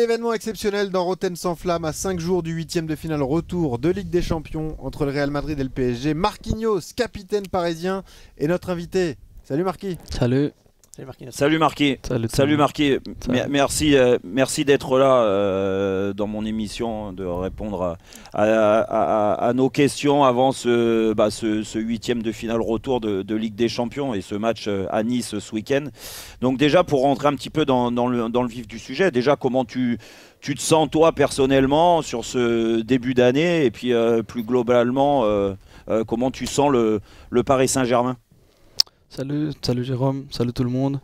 Événement exceptionnel dans Rotten sans flamme à 5 jours du huitième de finale retour de Ligue des Champions entre le Real Madrid et le PSG. Marquinhos, capitaine parisien, est notre invité. Salut Marquis. Salut. Salut Marquis. Salut marqué Merci, euh, merci d'être là euh, dans mon émission, de répondre à, nos questions avant bah, ce, ce, huitième de finale retour de, Ligue des Champions et ce match euh, à Nice ce week-end. Donc déjà pour rentrer un petit peu dans, le, vif du sujet, déjà comment tu te sens toi personnellement sur ce début d'année et puis plus globalement comment tu sens le Paris Saint-Germain Salut, salut Jérôme, salut tout le monde.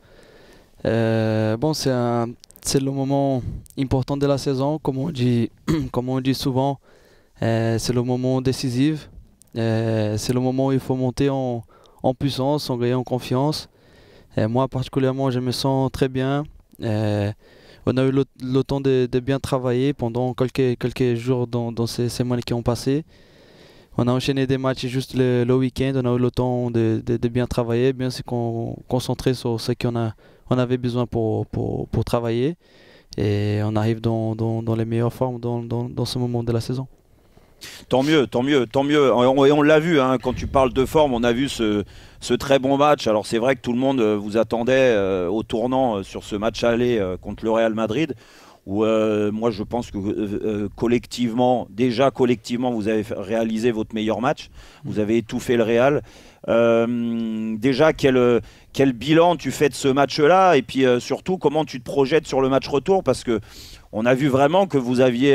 Euh, bon, c'est le moment important de la saison, comme on dit, comme on dit souvent. Euh, c'est le moment décisif. Euh, c'est le moment où il faut monter en, en puissance, en gagner en confiance. Et moi, particulièrement, je me sens très bien. on a eu le, temps de, de, bien travailler pendant quelques, quelques jours dans, dans ces semaines qui ont passé on a enchaîné des matchs juste le, week-end. On a eu le temps de, bien travailler, bien se concentrer sur ce qu'on on avait besoin pour, travailler. Et on arrive dans, les meilleures formes dans, ce moment de la saison. Tant mieux, tant mieux, tant mieux. Et on, l'a vu, hein, quand tu parles de forme, on a vu ce, très bon match. Alors c'est vrai que tout le monde euh, vous attendait euh, au tournant euh, sur ce match aller contre le Real Madrid où euh, moi je pense que euh, euh, collectivement, déjà collectivement, vous avez réalisé votre meilleur match, vous mm. avez étouffé le Real. déjà, quel, quel bilan tu fais de ce match-là Et puis surtout, comment tu te projettes sur le match retour Parce que on a vu vraiment que vous aviez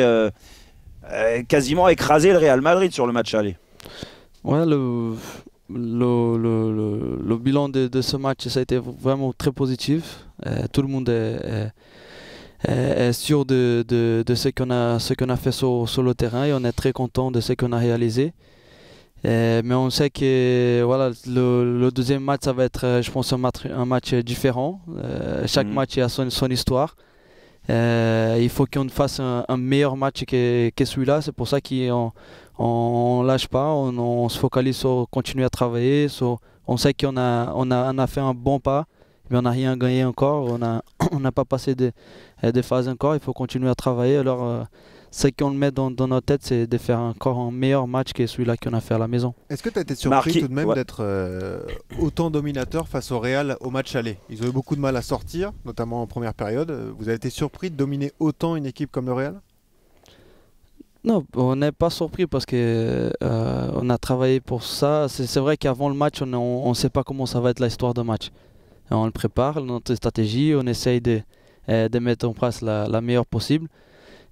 quasiment écrasé le Real Madrid sur le match aller. Oui, le, bilan de, ce match, ça a été vraiment très positif. tout le monde est euh, sûr de, de, de ce qu'on a, qu'on a fait sur, le terrain et on est très content de ce qu'on a réalisé. Euh, mais on sait que voilà, le, deuxième match, ça va être, euh, je pense, un match, différent. chaque mhm. match a son, son histoire. il faut qu'on fasse un, meilleur match que, celui-là. C'est pour ça qu'on ne lâche pas, on, se focalise sur continuer à travailler. on sait qu'on a, on on a fait un bon pas mais on n'a rien gagné encore, on n'a pas passé euh, des, phases encore, il faut continuer à travailler. Alors, euh, ce qu'on met dans, notre tête, c'est de faire encore un meilleur match que celui-là qu'on a fait à la maison. Est-ce que tu as été surpris tout de même d'être euh, autant dominateur face au Real au match aller Ils ont eu beaucoup de mal à sortir, notamment en première période. Vous avez été surpris de dominer autant une équipe comme le Real non, on n'est pas surpris parce que on a travaillé pour ça. C'est vrai qu'avant le match, on ne sait pas comment ça va être l'histoire de match on le prépare, notre stratégie, on essaye de, euh, mettre en place la, meilleure possible.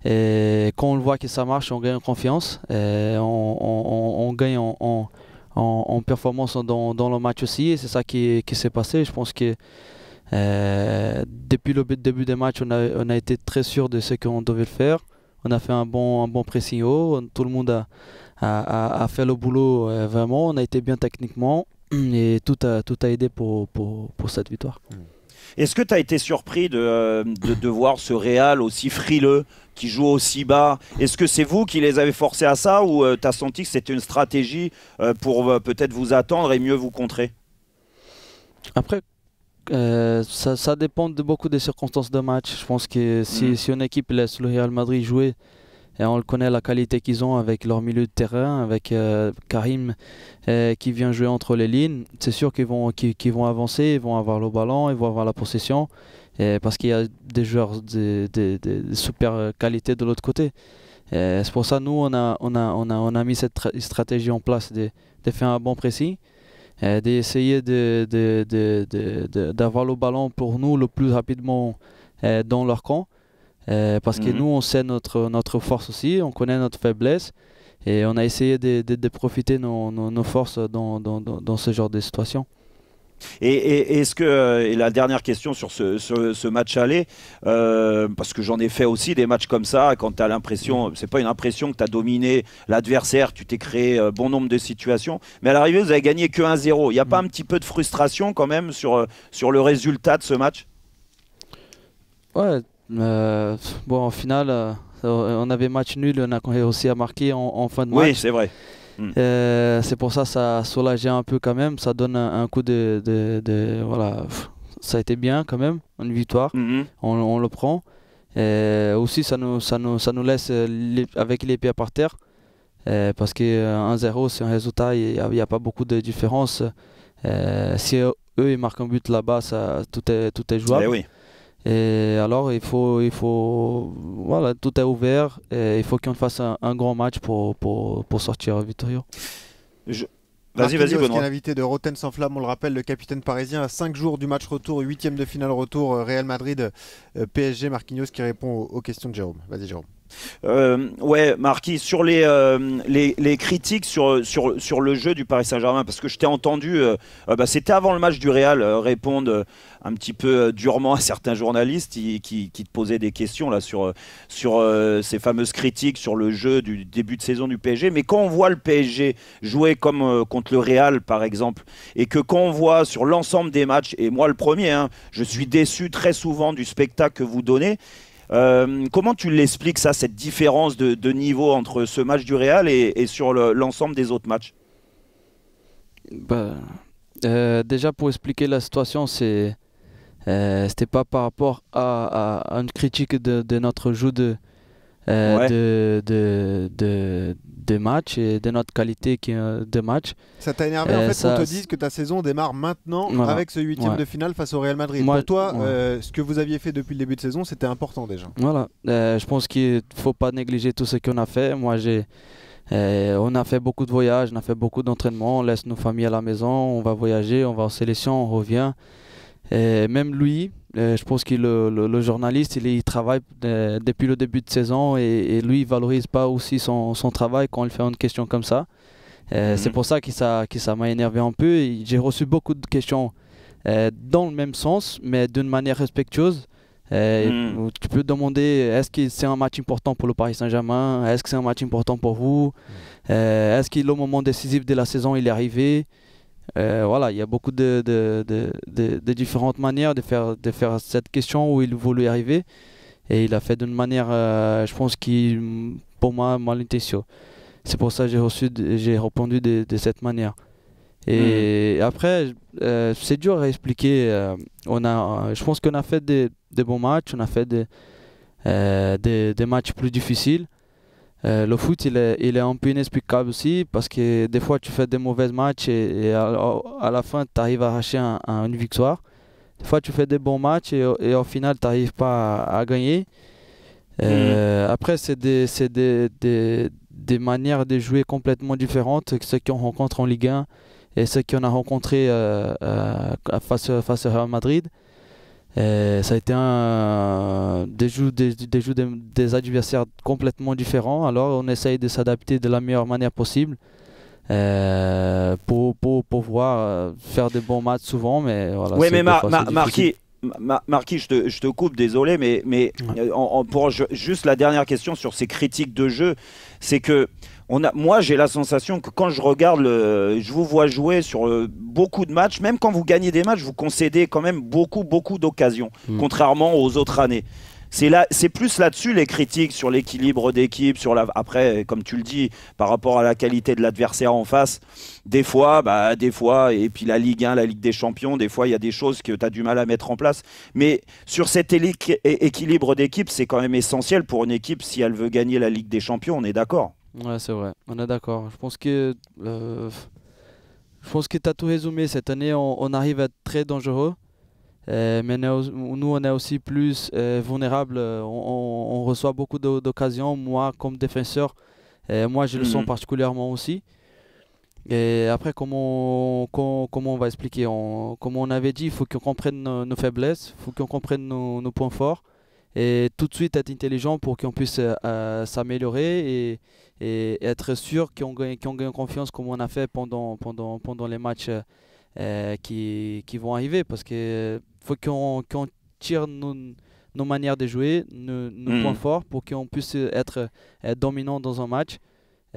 Et quand on voit que ça marche, on gagne en confiance, on, gagne en, performance dans, le match aussi, c'est ça qui, s'est passé. Je pense que euh, depuis le début des matchs, on a, été très sûr de ce qu'on devait faire. On a fait un bon, un bon pressing haut, tout le monde a, fait le boulot euh, vraiment, on a été bien techniquement, Mm, et tout a, tout a aidé pour, pour, pour cette victoire. Mm. Est-ce que tu as été surpris de, euh, de, de voir ce Real aussi frileux, qui joue aussi bas Est-ce que c'est vous qui les avez forcés à ça ou euh, tu as senti que c'était une stratégie euh, pour peut-être vous attendre et mieux vous contrer Après, ça, ça, dépend de beaucoup des circonstances de match. Je pense que si, mm. si une équipe laisse le Real Madrid jouer et on le connaît la qualité qu'ils ont avec leur milieu de terrain, avec euh, Karim euh, qui vient jouer entre les lignes. C'est sûr qu'ils vont, vont avancer, ils vont avoir le ballon, ils vont avoir la possession, parce qu'il y a des joueurs de, super qualité de l'autre côté. C'est pour ça que nous on a, on a, mis cette stratégie en place de, faire un bon précis, d'essayer d'avoir de, le ballon pour nous le plus rapidement euh, dans leur camp euh, parce que mhm. nous, on sait notre, notre force aussi, on connaît notre faiblesse. Et on a essayé de, de, de profiter nos, nos, forces dans, dans, dans, ce genre de situation. Et, et est-ce que, euh, et la dernière question sur ce, ce, match aller, euh, parce que j'en ai fait aussi des matchs comme ça, quand tu as l'impression, mhm. c'est pas une impression que tu as dominé l'adversaire, tu t'es créé bon nombre de situations, mais à l'arrivée vous avez gagné que 1-0. Il n'y a pas mhm. un petit peu de frustration quand même sur, sur le résultat de ce match Ouais, euh, bon, en finale, euh, on avait match nul, on a réussi à marquer en, fin de match. Oui, c'est vrai. Euh, hmm. c'est pour ça que ça soulagé un peu quand même. Ça donne un, coup de, Voilà. Ça a été bien quand même, une victoire. Hmm, hmm. On, le prend. aussi, ça nous, ça nous, ça nous laisse avec les pieds par terre. parce que 1-0, c'est un résultat, il n'y a, pas beaucoup de différence. si eux, ils marquent un but là-bas, tout est, tout est jouable. Eh oui. Et alors, il faut, il faut, voilà, tout est ouvert. il faut qu'on fasse un, grand match pour, sortir victorieux. Vas-y, vas-y, Benoît. invité de Rotten sans flamme, on le rappelle, le capitaine parisien à 5 jours du match retour, 8 de finale retour, euh, Real Madrid, euh, PSG, Marquinhos qui répond aux questions de Jérôme. Vas-y, Jérôme. Euh, ouais, Marquis, sur euh, les, les, critiques sur, sur, sur le jeu du Paris Saint-Germain, parce que je t'ai entendu, euh, bah, c'était avant le match du Real, répondre un petit peu durement à certains journalistes qui, qui, te posaient des questions là, sur, sur ces fameuses critiques sur le jeu du début de saison du PSG. Mais quand on voit le PSG jouer comme contre le Real, par exemple, et que quand on voit sur l'ensemble des matchs, et moi le premier, hein, je suis déçu très souvent du spectacle que vous donnez, euh, comment tu l'expliques ça, cette différence de, niveau entre ce match du Real et, sur l'ensemble des autres matchs bah, euh, Déjà pour expliquer la situation, c'est euh, c'était pas par rapport à, une critique de, de notre jeu de, euh, de, de, de, matchs et de notre qualité qui, euh, de match. Ça t'a énervé en euh, fait qu'on te dise que ta saison démarre maintenant avec ce huitième de finale face au Real Madrid. Pour toi, ce que vous aviez fait depuis le début de saison, c'était important déjà. Voilà, je pense qu'il faut pas négliger tout ce qu'on a fait. Moi, j'ai. on a fait beaucoup de voyages, on a fait beaucoup d'entraînements, on laisse nos familles à la maison, on va voyager, on va en sélection, on revient. Euh, même lui, euh, je pense que le, journaliste, il, travaille euh, depuis le début de saison et, lui, il valorise pas aussi son, travail quand il fait une question comme ça. Mhm. C'est pour ça que ça, m'a énervé un peu. J'ai reçu beaucoup de questions dans le même sens, mais d'une manière respectueuse. Mhm. Tu peux demander est-ce que c'est un match important pour le Paris Saint-Germain Est-ce que c'est un match important pour vous mhm. Est-ce que le moment décisif de la saison il est arrivé euh, voilà, il y a beaucoup de, de, différentes manières de faire, de faire cette question où il voulait arriver. Et il a fait d'une manière, euh, je pense, qui, pour moi, mal intentionnée. C'est pour ça que j'ai, reçu, j'ai répondu de, cette manière. Et mhm. après, euh, c'est dur à expliquer. on a, je pense qu'on a fait des, bons matchs, on a fait des, des matchs plus difficiles. Euh, le foot, il est, il est, un peu inexplicable aussi parce que des fois, tu fais des mauvais matchs et, à, la fin, tu arrives à arracher une victoire. Des fois, tu fais des bons matchs et, et au final, tu n'arrives pas à, gagner. Euh, mhm. Après, c'est des, des, des, des, manières de jouer complètement différentes que ceux qu'on rencontre en Ligue 1 et ceux qu'on a rencontré euh, face, face à Real Madrid. Euh, ça a été un, des, jeux, des, adversaires complètement différents. Alors on essaye de s'adapter de la meilleure manière possible euh, pour, pour, pouvoir euh, faire des bons matchs souvent. Mais voilà, oui, mais Marquis, Marquis je, te, coupe, désolé, mais, mais pour juste la dernière question sur ces critiques de jeu, c'est que a, moi, j'ai la sensation que quand je regarde, le, je vous vois jouer sur euh, beaucoup de matchs, même quand vous gagnez des matchs, vous concédez quand même beaucoup, beaucoup d'occasions, mm. contrairement aux autres années. C'est là, c'est plus là-dessus les critiques sur l'équilibre d'équipe, sur la. Après, comme tu le dis, par rapport à la qualité de l'adversaire en face, des fois, bah, des fois, et puis la Ligue 1, la Ligue des Champions, des fois, il y a des choses que tu as du mal à mettre en place. Mais sur cet équilibre d'équipe, c'est quand même essentiel pour une équipe si elle veut gagner la Ligue des Champions. On est d'accord. Ouais, c'est vrai, on est d'accord. Je pense que euh, je pense que as tout résumé. Cette année, on, arrive à être très dangereux. Euh, mais nous, on est aussi plus euh, vulnérables. On, reçoit beaucoup d'occasions. Moi, comme défenseur, euh, moi, je le sens mhm. particulièrement aussi. Et après, comment, comment, on va expliquer Comme on avait dit, il faut qu'on comprenne nos, faiblesses, il faut qu'on comprenne nos, points forts et tout de suite être intelligent pour qu'on puisse euh, euh, s'améliorer et, être sûr qu'on gagne, confiance comme on a fait pendant, pendant, pendant les matchs euh, qui, qui, vont arriver parce qu'il faut qu'on tire nos, nos, manières de jouer, nos, hmm. points forts pour qu'on puisse être dominant dans un match.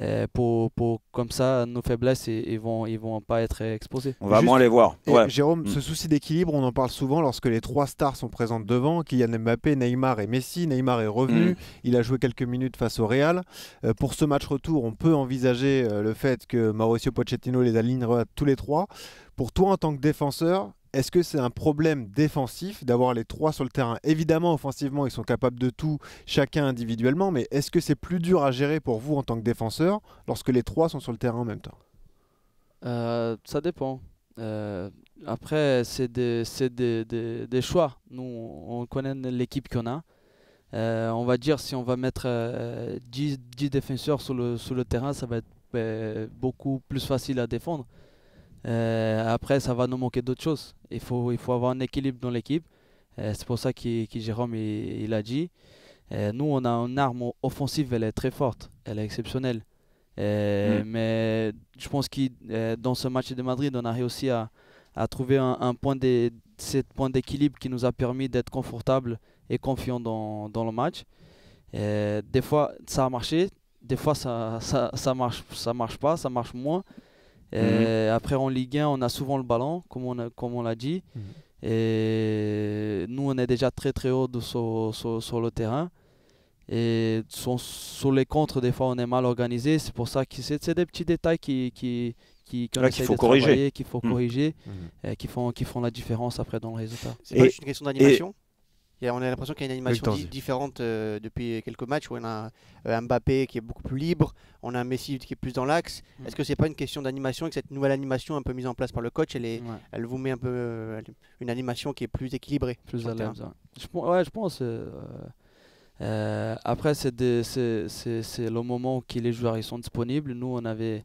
Euh, pour, comme ça nos faiblesses ils vont ils vont pas être exposés. On va moins les voir. Jérôme, mm. ce souci d'équilibre, on en parle souvent lorsque les trois stars sont présentes devant, Kylian Mbappé, Neymar et Messi. Neymar est revenu, mm. il a joué quelques minutes face au Real. Euh, pour ce match retour, on peut envisager euh, le fait que Mauricio Pochettino les alignera tous les trois. Pour toi en tant que défenseur, est-ce que c'est un problème défensif d'avoir les trois sur le terrain Évidemment, offensivement, ils sont capables de tout, chacun individuellement, mais est-ce que c'est plus dur à gérer pour vous en tant que défenseur lorsque les trois sont sur le terrain en même temps euh, Ça dépend. Euh, après, c'est des, choix. Nous, on connaît l'équipe qu'on a. Euh, on va dire si on va mettre 10, défenseurs sur le, sur le terrain, ça va être ben, beaucoup plus facile à défendre. Euh, après, ça va nous manquer d'autres choses. Il faut, il faut avoir un équilibre dans l'équipe. Euh, c'est pour ça que Jérôme il, a dit. Euh, nous, on a une arme offensive, elle est très forte, elle est exceptionnelle. Mm. Mais je pense que dans ce match de Madrid, on a réussi à, à trouver un, un point d'équilibre qui nous a permis d'être confortable et confiant dans, dans le match. des fois, ça a marché, des fois, ça, ça, ça, marche, ça marche pas, ça marche moins. Mhm. Euh, après, en Ligue 1, on a souvent le ballon, comme on, comme on l'a dit. Mhm. Et nous, on est déjà très très haut sur, le terrain. Et sur, les contres, des fois, on est mal organisé. C'est pour ça que c'est, des petits détails qui, qui, qui, qu'on qu'il faut mhm. corriger, qu'il faut corriger, et qui, font, qui font la différence après dans le résultat. C'est une question d'animation on a l'impression qu'il y a une animation différente euh, depuis quelques matchs où on a un euh, Mbappé qui est beaucoup plus libre, on a Messi qui est plus dans l'axe. Mm. Est-ce que c'est pas une question d'animation que cette nouvelle animation un peu mise en place par le coach, elle, est, elle vous met un peu euh, une animation qui est plus équilibrée Plus à Je, je pense. après, c'est le moment où les joueurs ils sont disponibles. Nous, on avait,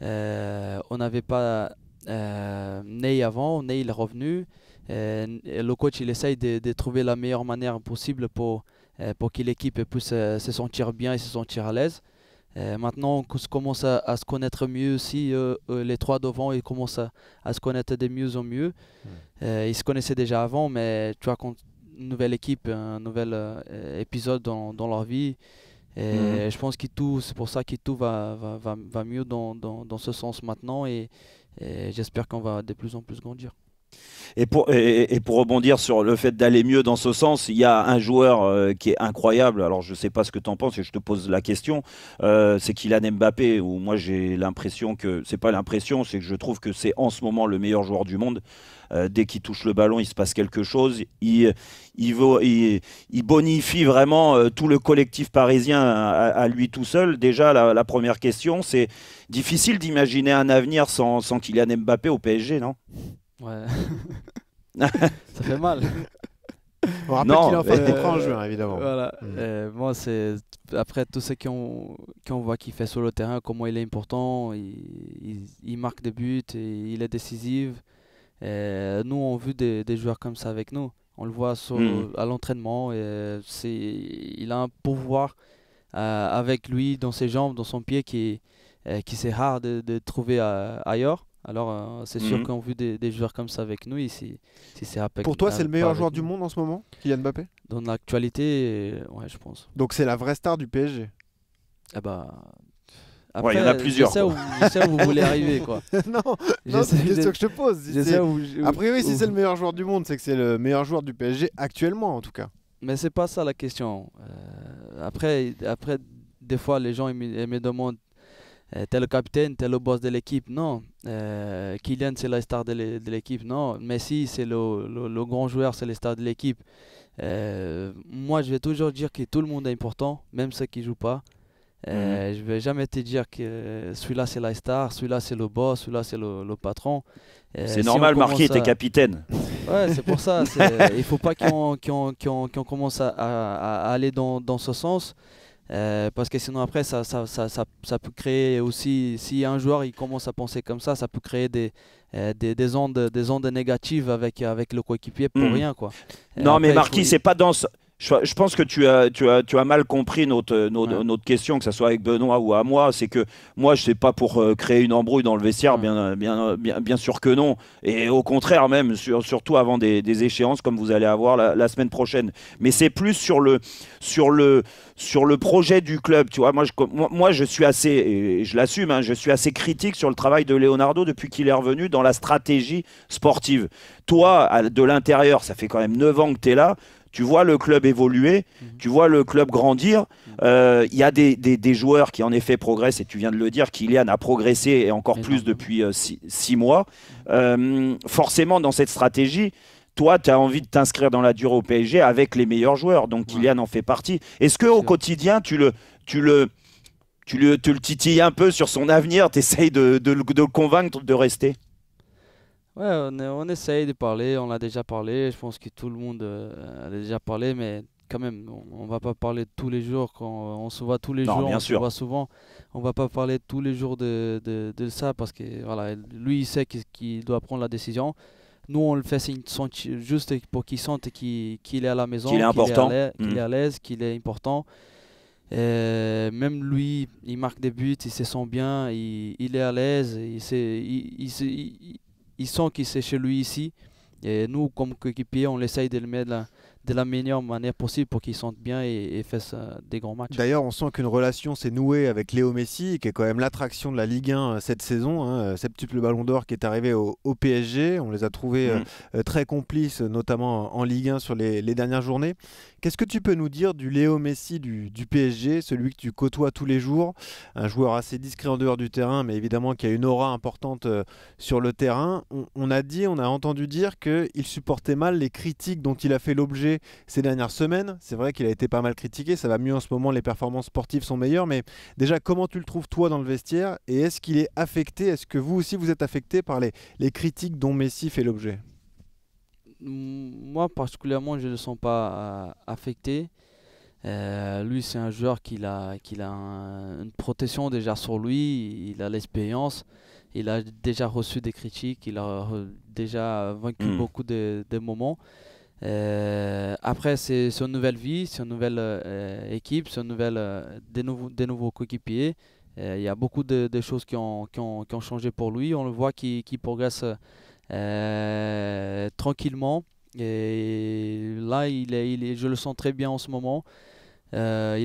on n'avait pas Ney avant, Ney est revenu. Euh, le coach il essaye de, trouver la meilleure manière possible pour, euh, pour que l'équipe puisse euh, se sentir bien et se sentir à l'aise. maintenant, on commence à, se connaître mieux aussi. les trois devant, ils commencent à, se connaître de mieux en mieux. ils se connaissaient déjà avant, mais tu vois, quand une nouvelle équipe, un nouvel épisode dans, leur vie, et mhm. je pense que tout, c'est pour ça que tout va, va, mieux dans, ce sens maintenant et j'espère qu'on va de plus en plus grandir. Et pour, rebondir sur le fait d'aller mieux dans ce sens, il y a un joueur euh, qui est incroyable. Alors, je ne sais pas ce que tu en penses et je te pose la question. Euh, c'est Kylian Mbappé, où moi j'ai l'impression que, c'est pas l'impression, c'est que je trouve que c'est en ce moment le meilleur joueur du monde. Euh, dès qu'il touche le ballon, il se passe quelque chose. Il, bonifie vraiment euh, tout le collectif parisien à, lui tout seul. Déjà, la, première question, c'est difficile d'imaginer un avenir sans, sans Kylian Mbappé au PSG, non Ouais. ça fait mal. On rappelle qu'il est en évidemment. Voilà. Mm. moi, c'est après tout ce qu'on qui voit qu'il fait sur le terrain, comment il est important, il, marque des buts, il est décisif. nous, on vu des, joueurs comme ça avec nous. On le voit sur, mm. à l'entraînement. il a un pouvoir euh, avec lui dans ses jambes, dans son pied qui, euh, qui c'est rare de, trouver euh, ailleurs. Alors, euh, c'est sûr mhm. qu'on veut des, joueurs comme ça avec nous, ici, si c'est Pour toi, c'est le meilleur joueur du monde en ce moment, Kylian Mbappé Dans l'actualité, ouais, je pense. Donc, c'est la vraie star du PSG Ah bah. Après, il y en a plusieurs. Je sais, où, vous voulez arriver. Quoi. non, c'est une question que je te pose. Après, oui, a priori, si c'est le meilleur joueur du monde, c'est que c'est le meilleur joueur du PSG actuellement, en tout cas. Mais c'est pas ça la question. Euh, après, après, des fois, les gens ils me demandent euh, t'es le capitaine, t'es le boss de l'équipe. Non. Euh, Kylian, c'est la star de l'équipe. Non. Messi, c'est le, grand joueur, c'est la star de l'équipe. Euh, moi, je vais toujours dire que tout le monde est important, même ceux qui jouent pas. Euh, mhm. Je vais jamais te dire que celui-là c'est la star, celui-là c'est le boss, celui-là c'est le, patron. c'est normal, Marquis, t'es capitaine. Ouais, c'est pour ça. Il faut pas qu'on commence à, aller dans ce sens. Euh, parce que sinon après ça, ça, peut créer aussi si un joueur il commence à penser comme ça ça peut créer des, euh, des, ondes, des ondes négatives avec, avec le coéquipier pour hmm. rien quoi. Euh, non mais Marquis c'est pas dans je, pense que tu as, tu as, tu as mal compris notre, notre, question, que ce soit avec Benoît ou à moi. C'est que moi, je ne sais pas pour euh, créer une embrouille dans le vestiaire, bien, bien, bien, sûr que non. Et au contraire, même, surtout avant des, échéances comme vous allez avoir la, semaine prochaine. Mais c'est plus sur le, sur, le, sur le projet du club. Tu vois, moi, je, moi, je suis assez, et je l'assume, hein, je suis assez critique sur le travail de Leonardo depuis qu'il est revenu dans la stratégie sportive. Toi, de l'intérieur, ça fait quand même 9 ans que tu es là tu vois le club évoluer, mhm. tu vois le club grandir. Mhm. Euh, il y a des, joueurs qui en effet progressent, et tu viens de le dire, Kylian a progressé et encore plus depuis euh, six, mois. Euh, forcément, dans cette stratégie, toi, tu as envie de t'inscrire dans la durée au PSG avec les meilleurs joueurs, donc Kylian en fait partie. Est-ce qu'au quotidien, tu le... Tu le tu le, tu le titilles un peu sur son avenir, tu essayes de, de le convaincre de rester Ouais, on, on, essaye de parler, on a déjà parlé, je pense que tout le monde euh, a déjà parlé, mais quand même, on, on, va pas parler tous les jours, quand on, se voit tous les jours, on se voit souvent, on va pas parler tous les jours de, de, ça, parce que voilà, lui, il sait qu'il doit prendre la décision. Nous, on le fait juste pour qu'il sente qu'il est à la maison, qu'il est, mmh. à l'aise, qu'il est, important. même lui, il marque des buts, il se sent bien, il, il est à l'aise, il, il, il sent qu'il c'est chez lui ici. Et nous, comme coéquipiers, on essaye de le mettre là, de la meilleure manière possible pour qu'ils sentent bien et, fassent euh, des grands matchs. D'ailleurs, on sent qu'une relation s'est nouée avec Léo Messi, qui est quand même l'attraction de la Ligue 1 euh, cette saison, hein, euh, septuple Ballon d'Or qui est arrivé au, PSG. On les a trouvés mm. très complices, notamment en Ligue 1 sur les, dernières journées. Qu'est-ce que tu peux nous dire du Léo Messi du, PSG, celui que tu côtoies tous les jours, un joueur assez discret en dehors du terrain, mais évidemment qui a une aura importante sur le terrain. On, on a dit, on a entendu dire qu'il supportait mal les critiques dont il a fait l'objet ces dernières semaines. C'est vrai qu'il a été pas mal critiqué, ça va mieux en ce moment, les performances sportives sont meilleures, mais déjà comment tu le trouves toi dans le vestiaire et est-ce qu'il est affecté, est-ce que vous aussi vous êtes affecté par les, les critiques dont Messi fait l'objet Moi particulièrement je ne le sens pas euh, affecté. Euh, lui, c'est un joueur qui a, a une protection déjà sur lui, il a l'expérience, il a déjà reçu des critiques, il a déjà vaincu hmm. beaucoup de, moments. Euh, après, c'est une nouvelle vie, c'est une nouvelle euh, équipe, c'est nouvelle, euh, des, nouveaux, des nouveaux coéquipiers. Il y a beaucoup de, choses qui ont, qui, ont, qui ont, changé pour lui. On le voit qui, qui progresse tranquillement. Et là, il est, il est, je le sens très bien en ce moment. il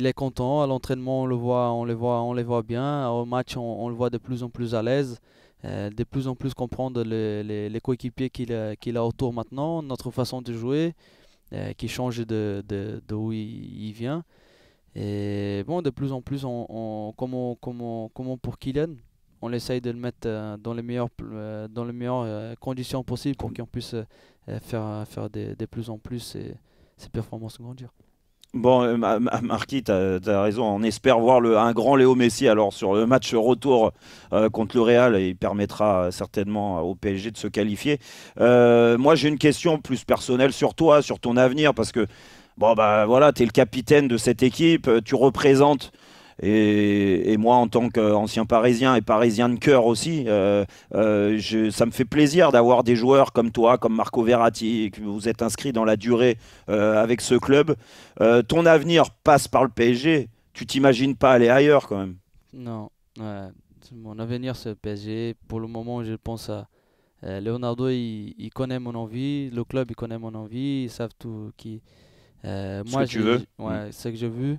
est content. À l'entraînement, on le voit, on voit, on le voit bien. Au match, on le voit de plus en plus à l'aise. Euh, de plus en plus comprendre les, les, coéquipiers qu'il a, autour maintenant, notre façon de jouer, euh, qui change de, de, il, vient. Et bon, de plus en plus, on, on comment, comment, comment pour Kylian, on essaye de le mettre euh, dans les meilleures, dans les meilleures conditions possibles pour qu'on puisse faire, faire de, plus en plus ses performances grandir. Bon, euh, Marquis, tu as, raison. On espère voir le, un grand Léo Messi alors sur le match retour euh, contre le Real. Et il permettra euh, certainement au PSG de se qualifier. moi, j'ai une question plus personnelle sur toi, sur ton avenir, parce que bon, bah, voilà, tu es le capitaine de cette équipe. Tu représentes et, moi, en tant qu'ancien parisien et parisien de cœur aussi, euh, euh, je, ça me fait plaisir d'avoir des joueurs comme toi, comme Marco Verratti, que vous êtes inscrit dans la durée euh, avec ce club. ton avenir passe par le PSG. Tu t'imagines pas aller ailleurs quand même Non. Mon avenir, c'est le PSG. Pour le moment, je pense à. Leonardo, il, connaît mon envie, le club, il connaît mon envie, ils savent tout qui. moi, que tu veux. Ouais, mm. ce que j'ai vu.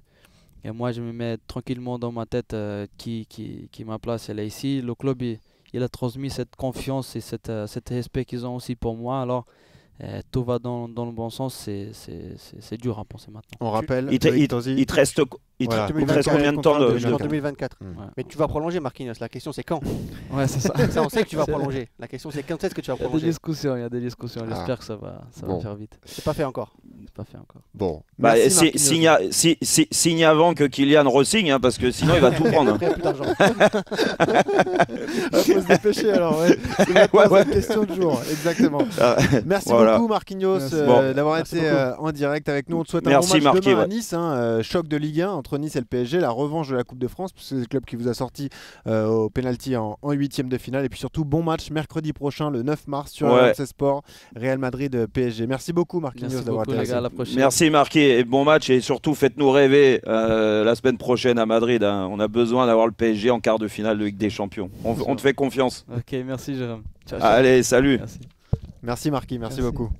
Et moi, je me mets tranquillement dans ma tête euh, qui, qui, qui, ma place elle ici. Le club, il, a transmis cette confiance et euh, cet cette respect qu'ils ont aussi pour moi. Alors, euh, tout va dans, le bon sens. C'est dur à penser maintenant. On rappelle. Il il, il te reste il te, reste combien de temps de, 2024. Hmm. Mais tu vas prolonger Marquinhos, la question c'est quand Ouais, c'est ça. on sait que tu vas prolonger. La question c'est quand est-ce que tu vas prolonger Il y a des discussions, il y a des discussions, ah. j'espère que ça va ça va faire vite. C'est pas fait encore. C'est pas fait encore. Bon. Merci, bah, signe, a, si, signe, avant que Kylian re hein, parce que sinon il va tout prendre. Il plus d'argent. faut se dépêcher alors, ouais. C'est question du jour, exactement. Ah, Merci beaucoup Marquinhos euh, d'avoir été euh, en direct avec nous. On te souhaite un bon match demain à Nice, hein, euh, choc de Ligue 1 entre Nice et le PSG, la revanche de la Coupe de France, puisque c'est le club qui vous a sorti euh, au pénalty en huitième de finale. Et puis surtout, bon match mercredi prochain, le 9 mars, sur ouais. Sport, Real Madrid euh, PSG. Merci beaucoup, Marquinhos, d'avoir été là. Merci, Marquis, et bon match. Et surtout, faites-nous rêver euh, la semaine prochaine à Madrid. Hein. On a besoin d'avoir le PSG en quart de finale de Ligue des Champions. On, te fait confiance. Ok, merci, Jérôme. Allez, salut. Merci, Marquis, merci. beaucoup.